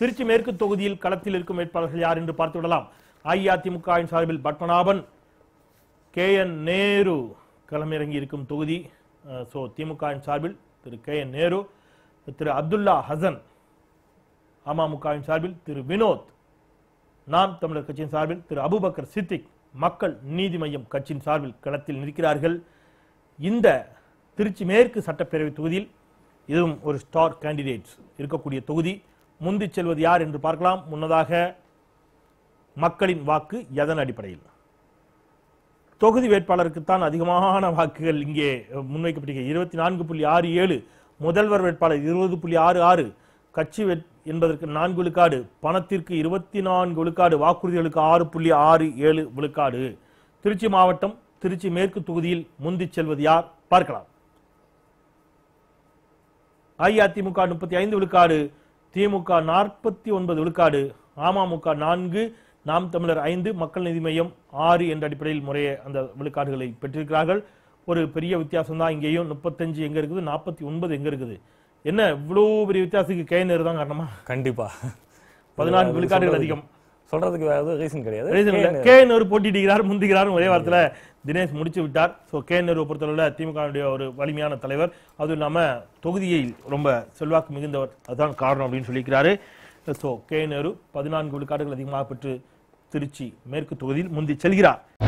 திருச்சி மேற்கு தொகுதியில் களத்தில் இருக்கும் வேட்பாளர்கள் யார் என்று பார்த்து விடலாம் அஇஅதிமுகவின் சார்பில் பத்மநாபன் கே என் நேரு களமிறங்கி இருக்கும் தொகுதி ஸோ திமுகவின் சார்பில் திரு கே என் நேரு திரு அப்துல்லா ஹசன் அமமுகவின் சார்பில் திரு வினோத் நாம் தமிழர் கட்சியின் சார்பில் திரு அபுபக்கர் சித்திக் மக்கள் நீதி மையம் கட்சியின் சார்பில் களத்தில் நிற்கிறார்கள் இந்த திருச்சி மேற்கு சட்டப்பேரவை தொகுதியில் இதுவும் ஒரு ஸ்டார் கேண்டிடேட்ஸ் இருக்கக்கூடிய தொகுதி முந்தி செல்வது யார் என்று பார்க்கலாம் முன்னதாக மக்களின் வாக்கு எதன் அடிப்படையில் தொகுதி வேட்பாளருக்குத்தான் அதிகமான வாக்குகள் இங்கே முன்வைக்கப்பட்டிருக்கிறது இருபத்தி நான்கு புள்ளி ஆறு ஏழு முதல்வர் வேட்பாளர் இருபது புள்ளி ஆறு ஆறு கட்சி என்பதற்கு நான்கு விழுக்காடு பணத்திற்கு இருபத்தி நான்கு விழுக்காடு வாக்குறுதிகளுக்கு ஆறு புள்ளி ஆறு ஏழு விழுக்காடு திருச்சி மாவட்டம் திருச்சி மேற்கு தொகுதியில் முந்தி செல்வது யார் பார்க்கலாம் அஇஅதிமுக முப்பத்தி ஐந்து விழுக்காடு திமுக நாற்பத்தி ஒன்பது விழுக்காடு அமமுக நான்கு நாம் தமிழர் ஐந்து மக்கள் நீதி மையம் ஆறு என்ற அடிப்படையில் முறையே அந்த விழுக்காடுகளை பெற்றிருக்கிறார்கள் ஒரு பெரிய வித்தியாசம் தான் இங்கேயும் முப்பத்தஞ்சு எங்கே இருக்குது நாற்பத்தி ஒன்பது எங்கே இருக்குது என்ன இவ்வளோ பெரிய வித்தியாசத்துக்கு கேனர் தான் காரணமா கண்டிப்பாக பதினான்கு விழுக்காடுகள் அதிகம் சொல்றதுக்கு ஏதாவது ரீசன் கிடையாது ரீசன் இல்லை கே நேரு போட்டிடுகிறார் முந்திக்கிறார் ஒரே வாரத்தில் தினேஷ் முடிச்சு விட்டார் ஸோ கே நேரு பொறுத்தளவில் திமுகவுடைய ஒரு வலிமையான தலைவர் அதுவும் இல்லாமல் தொகுதியை ரொம்ப செல்வாக்கு மிகுந்தவர் அதுதான் காரணம் அப்படின்னு சொல்லியிருக்கிறாரு ஸோ கே நேரு பதினான்கு விழுக்காடுகள் அதிகமாக பெற்று திருச்சி மேற்கு தொகுதியில் முந்தி செல்கிறார்